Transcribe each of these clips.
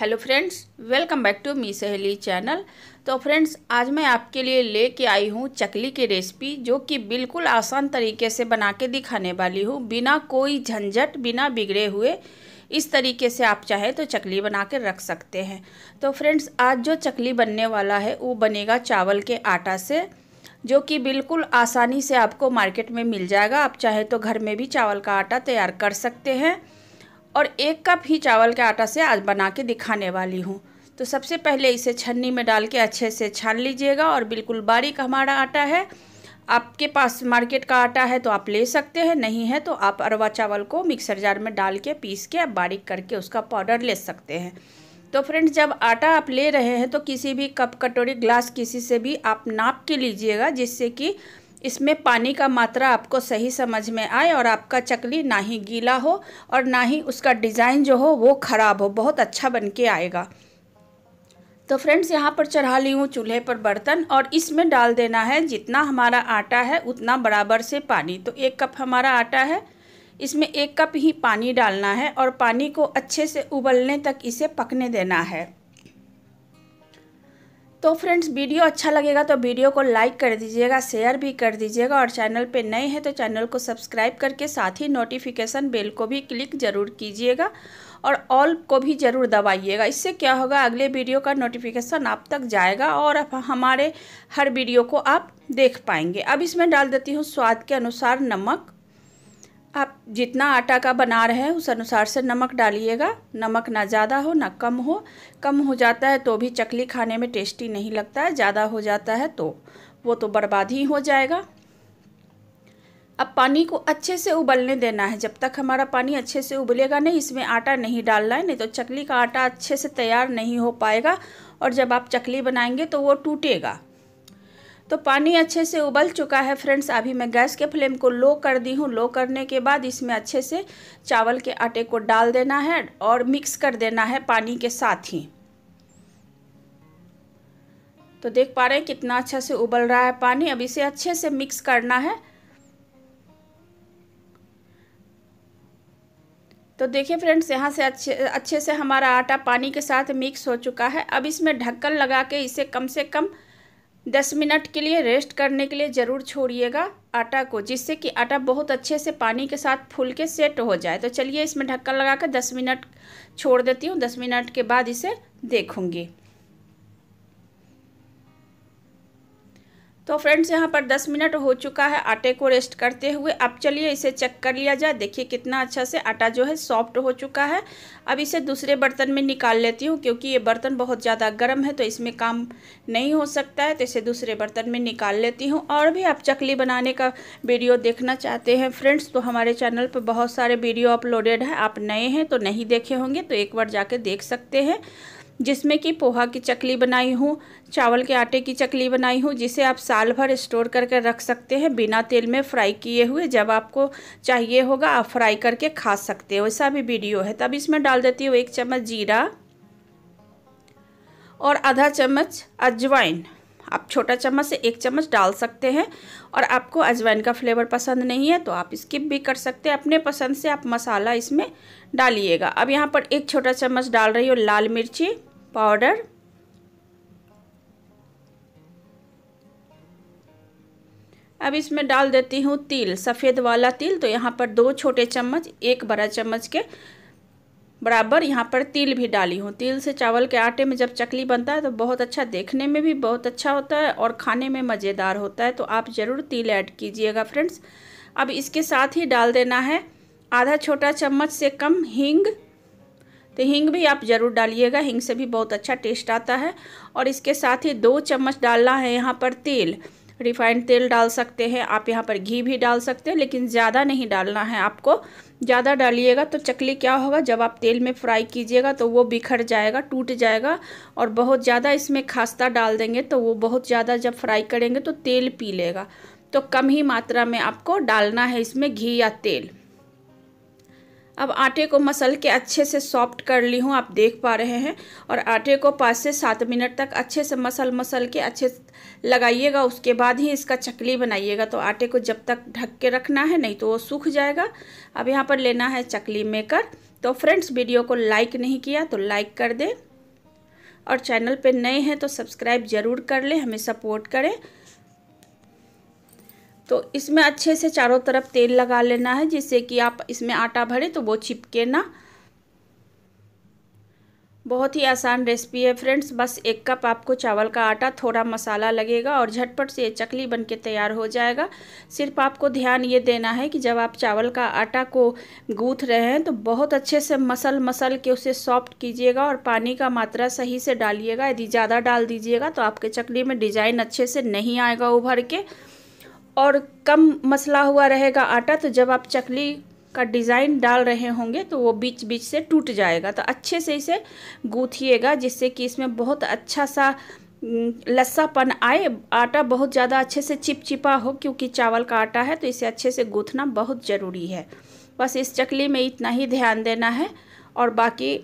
hello friends welcome back to my Saheli channel तो friends आज मैं आपके लिए लेके आई हूँ चकली की रेसिपी जो कि बिल्कुल आसान तरीके से बना के दिखाने वाली हूँ बिना कोई झंझट बिना बिगड़े हुए इस तरीके से आप चाहे तो चकली बना के रख सकते हैं तो फ्रेंड्स आज जो चकली बनने वाला है वो बनेगा चावल के आटा से जो कि बिल्कुल आसानी से आपको मार्केट में मिल जाएगा आप चाहे तो घर में भी चावल का आटा तैयार कर सकते हैं और एक कप ही चावल के आटा से आज बना के दिखाने वाली हूँ तो सबसे पहले इसे छन्नी में डाल के अच्छे से छान लीजिएगा और बिल्कुल बारीक हमारा आटा है आपके पास मार्केट का आटा है तो आप ले सकते हैं नहीं है तो आप अरवा चावल को मिक्सर जार में डाल के पीस के आप बारीक करके उसका पाउडर ले सकते हैं तो फ्रेंड्स जब आटा आप ले रहे हैं तो किसी भी कप कटोरी ग्लास किसी से भी आप नाप के लीजिएगा जिससे कि इसमें पानी का मात्रा आपको सही समझ में आए और आपका चकली ना ही गीला हो और ना ही उसका डिज़ाइन जो हो वो ख़राब हो बहुत अच्छा बन के आएगा तो फ्रेंड्स यहाँ पर चढ़ा ली हूँ चूल्हे पर बर्तन और इसमें डाल देना है जितना हमारा आटा है उतना बराबर से पानी तो एक कप हमारा आटा है इसमें एक कप ही पानी डालना है और पानी को अच्छे से उबलने तक इसे पकने देना है तो फ्रेंड्स वीडियो अच्छा लगेगा तो वीडियो को लाइक कर दीजिएगा शेयर भी कर दीजिएगा और चैनल पे नए हैं तो चैनल को सब्सक्राइब करके साथ ही नोटिफिकेशन बेल को भी क्लिक ज़रूर कीजिएगा और ऑल को भी ज़रूर दबाइएगा इससे क्या होगा अगले वीडियो का नोटिफिकेशन आप तक जाएगा और हमारे हर वीडियो को आप देख पाएंगे अब इसमें डाल देती हूँ स्वाद के अनुसार नमक आप जितना आटा का बना रहे हैं उस अनुसार से नमक डालिएगा नमक ना ज़्यादा हो ना कम हो कम हो जाता है तो भी चकली खाने में टेस्टी नहीं लगता है ज़्यादा हो जाता है तो वो तो बर्बाद ही हो जाएगा अब पानी को अच्छे से उबलने देना है जब तक हमारा पानी अच्छे से उबलेगा नहीं इसमें आटा नहीं डालना है नहीं तो चकली का आटा अच्छे से तैयार नहीं हो पाएगा और जब आप चकली बनाएंगे तो वो टूटेगा तो पानी अच्छे से उबल चुका है फ्रेंड्स अभी मैं गैस के फ्लेम को लो कर दी हूँ लो करने के बाद इसमें अच्छे से चावल के आटे को डाल देना है और मिक्स कर देना है पानी के साथ ही तो देख पा रहे हैं कितना अच्छा से उबल रहा है पानी अब इसे अच्छे से मिक्स करना है तो देखिए फ्रेंड्स यहाँ से अच्छे अच्छे से हमारा आटा पानी के साथ मिक्स हो चुका है अब इसमें ढक्कन लगा के इसे कम से कम दस मिनट के लिए रेस्ट करने के लिए ज़रूर छोड़िएगा आटा को जिससे कि आटा बहुत अच्छे से पानी के साथ फूल के सेट हो जाए तो चलिए इसमें ढक्कन लगा कर दस मिनट छोड़ देती हूँ दस मिनट के बाद इसे देखूँगी तो फ्रेंड्स यहाँ पर 10 मिनट हो चुका है आटे को रेस्ट करते हुए अब चलिए इसे चेक कर लिया जाए देखिए कितना अच्छा से आटा जो है सॉफ्ट हो चुका है अब इसे दूसरे बर्तन में निकाल लेती हूँ क्योंकि ये बर्तन बहुत ज़्यादा गर्म है तो इसमें काम नहीं हो सकता है तो इसे दूसरे बर्तन में निकाल लेती हूँ और भी आप चकली बनाने का वीडियो देखना चाहते हैं फ्रेंड्स तो हमारे चैनल पर बहुत सारे वीडियो अपलोडेड हैं आप नए हैं तो नहीं देखे होंगे तो एक बार जाके देख सकते हैं जिसमें कि पोहा की चकली बनाई हूँ चावल के आटे की चकली बनाई हूँ जिसे आप साल भर स्टोर करके रख सकते हैं बिना तेल में फ्राई किए हुए जब आपको चाहिए होगा आप फ्राई करके खा सकते हो ऐसा भी वीडियो है तब इसमें डाल देती हूँ एक चम्मच जीरा और आधा चम्मच अजवाइन आप छोटा चम्मच से एक चम्मच डाल सकते हैं और आपको अजवाइन का फ्लेवर पसंद नहीं है तो आप स्किप भी कर सकते हैं अपने पसंद से आप मसाला इसमें डालिएगा अब यहाँ पर एक छोटा चम्मच डाल रही हूँ लाल मिर्ची पाउडर अब इसमें डाल देती हूँ तिल सफ़ेद वाला तिल तो यहाँ पर दो छोटे चम्मच एक बड़ा चम्मच के बराबर यहाँ पर तिल भी डाली हूँ तिल से चावल के आटे में जब चकली बनता है तो बहुत अच्छा देखने में भी बहुत अच्छा होता है और खाने में मज़ेदार होता है तो आप ज़रूर तिल ऐड कीजिएगा फ्रेंड्स अब इसके साथ ही डाल देना है आधा छोटा चम्मच से कम हींग तो हींग भी आप ज़रूर डालिएगा हींग से भी बहुत अच्छा टेस्ट आता है और इसके साथ ही दो चम्मच डालना है यहाँ पर तेल रिफाइंड तेल डाल सकते हैं आप यहाँ पर घी भी डाल सकते हैं लेकिन ज़्यादा नहीं डालना है आपको ज़्यादा डालिएगा तो चकली क्या होगा जब आप तेल में फ्राई कीजिएगा तो वो बिखर जाएगा टूट जाएगा और बहुत ज़्यादा इसमें खास्ता डाल देंगे तो वो बहुत ज़्यादा जब फ्राई करेंगे तो तेल पी लेगा तो कम ही मात्रा में आपको डालना है इसमें घी या तेल अब आटे को मसल के अच्छे से सॉफ्ट कर ली हूँ आप देख पा रहे हैं और आटे को पाँच से सात मिनट तक अच्छे से मसल मसल के अच्छे लगाइएगा उसके बाद ही इसका चकली बनाइएगा तो आटे को जब तक ढक के रखना है नहीं तो वो सूख जाएगा अब यहाँ पर लेना है चकली मेकर तो फ्रेंड्स वीडियो को लाइक नहीं किया तो लाइक कर दें और चैनल पर नए हैं तो सब्सक्राइब ज़रूर कर लें हमें सपोर्ट करें तो इसमें अच्छे से चारों तरफ तेल लगा लेना है जिससे कि आप इसमें आटा भरे तो वो चिपके ना बहुत ही आसान रेसिपी है फ्रेंड्स बस एक कप आपको चावल का आटा थोड़ा मसाला लगेगा और झटपट से ये चकली बन के तैयार हो जाएगा सिर्फ आपको ध्यान ये देना है कि जब आप चावल का आटा को गूँथ रहे हैं तो बहुत अच्छे से मसल मसल के उसे सॉफ्ट कीजिएगा और पानी का मात्रा सही से डालिएगा यदि ज़्यादा डाल दीजिएगा तो आपके चकली में डिज़ाइन अच्छे से नहीं आएगा उभर के और कम मसला हुआ रहेगा आटा तो जब आप चकली का डिज़ाइन डाल रहे होंगे तो वो बीच बीच से टूट जाएगा तो अच्छे से इसे गूथिएगा जिससे कि इसमें बहुत अच्छा सा लस्सापन आए आटा बहुत ज़्यादा अच्छे से चिपचिपा हो क्योंकि चावल का आटा है तो इसे अच्छे से गूँथना बहुत ज़रूरी है बस इस चकली में इतना ही ध्यान देना है और बाकी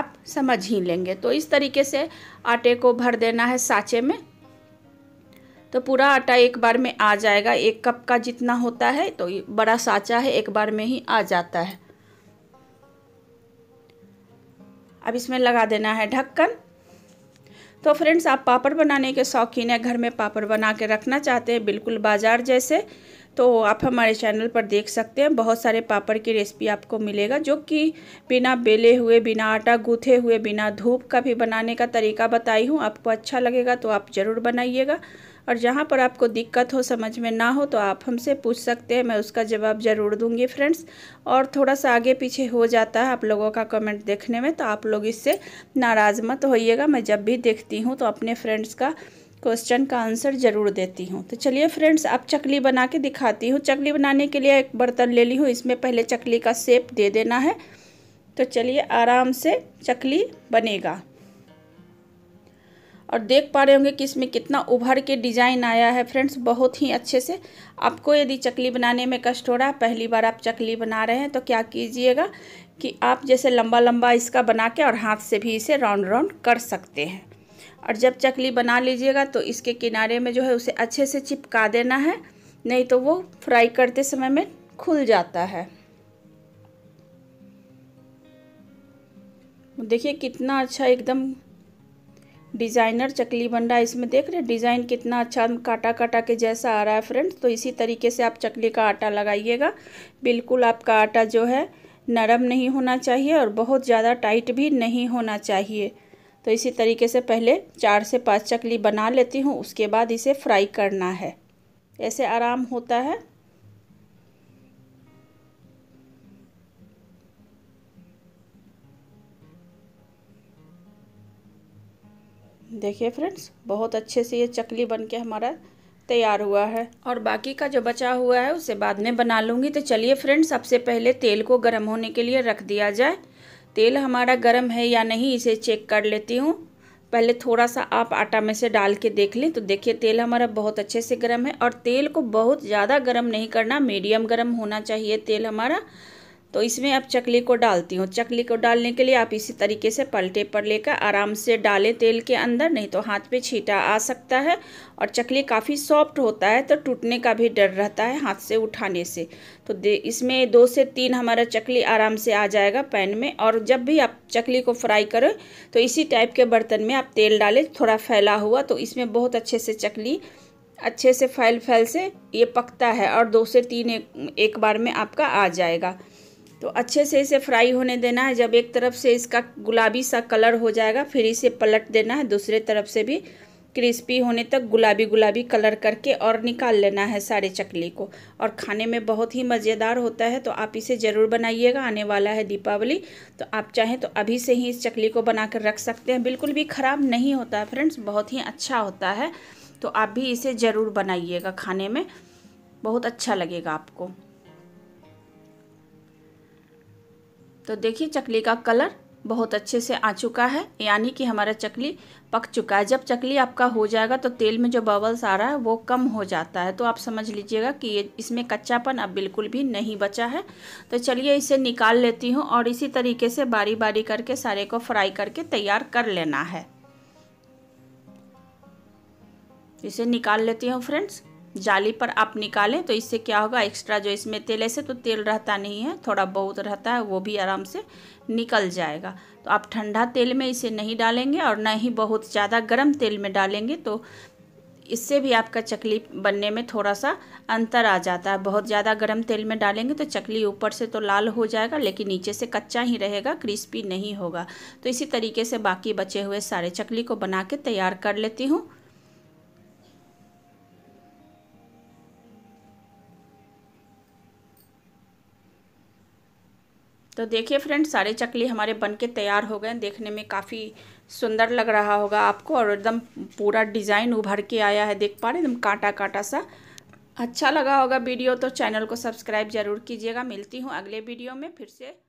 आप समझ ही लेंगे तो इस तरीके से आटे को भर देना है साँचे में तो पूरा आटा एक बार में आ जाएगा एक कप का जितना होता है तो बड़ा साचा है एक बार में ही आ जाता है अब इसमें लगा देना है ढक्कन तो फ्रेंड्स आप पापड़ बनाने के शौकीन हैं घर में पापड़ बना के रखना चाहते हैं बिल्कुल बाजार जैसे तो आप हमारे चैनल पर देख सकते हैं बहुत सारे पापड़ की रेसिपी आपको मिलेगा जो कि बिना बेले हुए बिना आटा गूथे हुए बिना धूप का भी बनाने का तरीका बताई हूँ आपको अच्छा लगेगा तो आप ज़रूर बनाइएगा और जहाँ पर आपको दिक्कत हो समझ में ना हो तो आप हमसे पूछ सकते हैं मैं उसका जवाब ज़रूर दूंगी फ्रेंड्स और थोड़ा सा आगे पीछे हो जाता है आप लोगों का कमेंट देखने में तो आप लोग इससे नाराज़ मत होइएगा मैं जब भी देखती हूँ तो अपने फ्रेंड्स का क्वेश्चन का आंसर ज़रूर देती हूँ तो चलिए फ्रेंड्स अब चकली बना के दिखाती हूँ चकली बनाने के लिए एक बर्तन ले ली हूँ इसमें पहले चकली का सेप दे देना है तो चलिए आराम से चकली बनेगा और देख पा रहे होंगे कि इसमें कितना उभर के डिज़ाइन आया है फ्रेंड्स बहुत ही अच्छे से आपको यदि चकली बनाने में कष्ट हो रहा है पहली बार आप चकली बना रहे हैं तो क्या कीजिएगा कि आप जैसे लंबा लंबा इसका बना के और हाथ से भी इसे राउंड राउंड कर सकते हैं और जब चकली बना लीजिएगा तो इसके किनारे में जो है उसे अच्छे से चिपका देना है नहीं तो वो फ्राई करते समय में खुल जाता है देखिए कितना अच्छा एकदम डिज़ाइनर चकली बन रहा है इसमें देख रहे हैं डिज़ाइन कितना अच्छा काटा काटा के जैसा आ रहा है फ्रेंड्स तो इसी तरीके से आप चकली का आटा लगाइएगा बिल्कुल आपका आटा जो है नरम नहीं होना चाहिए और बहुत ज़्यादा टाइट भी नहीं होना चाहिए तो इसी तरीके से पहले चार से पाँच चकली बना लेती हूँ उसके बाद इसे फ्राई करना है ऐसे आराम होता है देखिए फ्रेंड्स बहुत अच्छे से ये चकली बन के हमारा तैयार हुआ है और बाकी का जो बचा हुआ है उसे बाद में बना लूँगी तो चलिए फ्रेंड्स सबसे पहले तेल को गर्म होने के लिए रख दिया जाए तेल हमारा गर्म है या नहीं इसे चेक कर लेती हूँ पहले थोड़ा सा आप आटा में से डाल के देख लें तो देखिए तेल हमारा बहुत अच्छे से गर्म है और तेल को बहुत ज़्यादा गर्म नहीं करना मीडियम गर्म होना चाहिए तेल हमारा तो इसमें अब चकली को डालती हूँ चकली को डालने के लिए आप इसी तरीके से पलटे पर लेकर आराम से डालें तेल के अंदर नहीं तो हाथ पे छीटा आ सकता है और चकली काफ़ी सॉफ्ट होता है तो टूटने का भी डर रहता है हाथ से उठाने से तो इसमें दो से तीन हमारा चकली आराम से आ जाएगा पैन में और जब भी आप चकली को फ्राई करें तो इसी टाइप के बर्तन में आप तेल डालें थोड़ा फैला हुआ तो इसमें बहुत अच्छे से चकली अच्छे से फैल फैल से ये पकता है और दो से तीन एक, एक बार में आपका आ जाएगा तो अच्छे से इसे फ्राई होने देना है जब एक तरफ से इसका गुलाबी सा कलर हो जाएगा फिर इसे पलट देना है दूसरे तरफ से भी क्रिस्पी होने तक गुलाबी गुलाबी कलर करके और निकाल लेना है सारे चकली को और खाने में बहुत ही मज़ेदार होता है तो आप इसे ज़रूर बनाइएगा आने वाला है दीपावली तो आप चाहें तो अभी से ही इस चकली को बना कर रख सकते हैं बिल्कुल भी ख़राब नहीं होता है फ्रेंड्स बहुत ही अच्छा होता है तो आप भी इसे ज़रूर बनाइएगा खाने में बहुत अच्छा लगेगा आपको तो देखिए चकली का कलर बहुत अच्छे से आ चुका है यानी कि हमारा चकली पक चुका है जब चकली आपका हो जाएगा तो तेल में जो बबल्स आ रहा है वो कम हो जाता है तो आप समझ लीजिएगा कि ये इसमें कच्चापन अब बिल्कुल भी नहीं बचा है तो चलिए इसे निकाल लेती हूँ और इसी तरीके से बारी बारी करके सारे को फ्राई करके तैयार कर लेना है इसे निकाल लेती हूँ फ्रेंड्स जाली पर आप निकालें तो इससे क्या होगा एक्स्ट्रा जो इसमें तेल ऐसे तो तेल रहता नहीं है थोड़ा बहुत रहता है वो भी आराम से निकल जाएगा तो आप ठंडा तेल में इसे नहीं डालेंगे और ना ही बहुत ज़्यादा गर्म तेल में डालेंगे तो इससे भी आपका चकली बनने में थोड़ा सा अंतर आ जाता है बहुत ज़्यादा गर्म तेल में डालेंगे तो चकली ऊपर से तो लाल हो जाएगा लेकिन नीचे से कच्चा ही रहेगा क्रिस्पी नहीं होगा तो इसी तरीके से बाकी बचे हुए सारे चकली को बना के तैयार कर लेती हूँ तो देखिए फ्रेंड सारे चकली हमारे बन के तैयार हो गए देखने में काफ़ी सुंदर लग रहा होगा आपको और एकदम पूरा डिज़ाइन उभर के आया है देख पा रहे एकदम कांटा कांटा सा अच्छा लगा होगा वीडियो तो चैनल को सब्सक्राइब ज़रूर कीजिएगा मिलती हूँ अगले वीडियो में फिर से